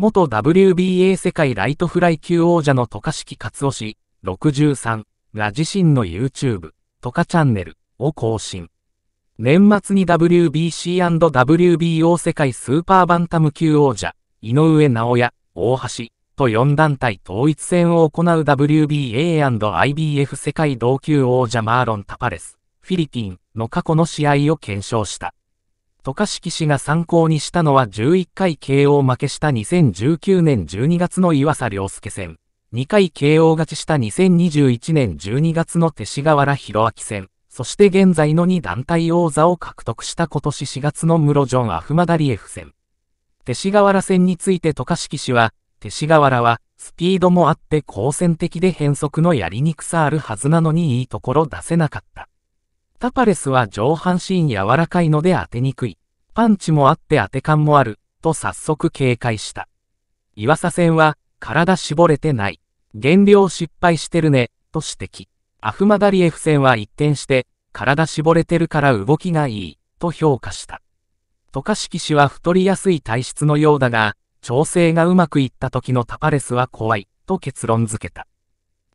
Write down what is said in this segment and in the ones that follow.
元 WBA 世界ライトフライ級王者の渡嘉敷勝夫氏63が自身の YouTube、トカチャンネルを更新。年末に WBC&WBO 世界スーパーバンタム級王者、井上直也、大橋、と4団体統一戦を行う WBA&IBF 世界同級王者マーロン・タパレス、フィリピンの過去の試合を検証した。渡嘉敷氏が参考にしたのは11回 KO 負けした2019年12月の岩佐良介戦、2回 KO 勝ちした2021年12月の勅使河原博明戦、そして現在の2団体王座を獲得した今年4月の室ジョン・アフマダリエフ戦。勅使河原戦について渡嘉敷氏は、勅使河原は、スピードもあって好戦的で変則のやりにくさあるはずなのにいいところ出せなかった。タパレスは上半身柔らかいので当てにくい。パンチもあって当て感もある、と早速警戒した。岩佐戦は、体絞れてない。減量失敗してるね、と指摘。アフマダリエフ戦は一転して、体絞れてるから動きがいい、と評価した。渡嘉敷氏は太りやすい体質のようだが、調整がうまくいった時のタパレスは怖い、と結論付けた。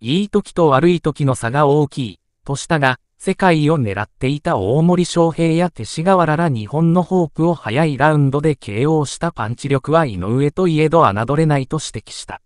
いい時と悪い時の差が大きい、としたが、世界を狙っていた大森翔平や勅使河原ら日本のホークを早いラウンドで KO したパンチ力は井上といえど侮れないと指摘した。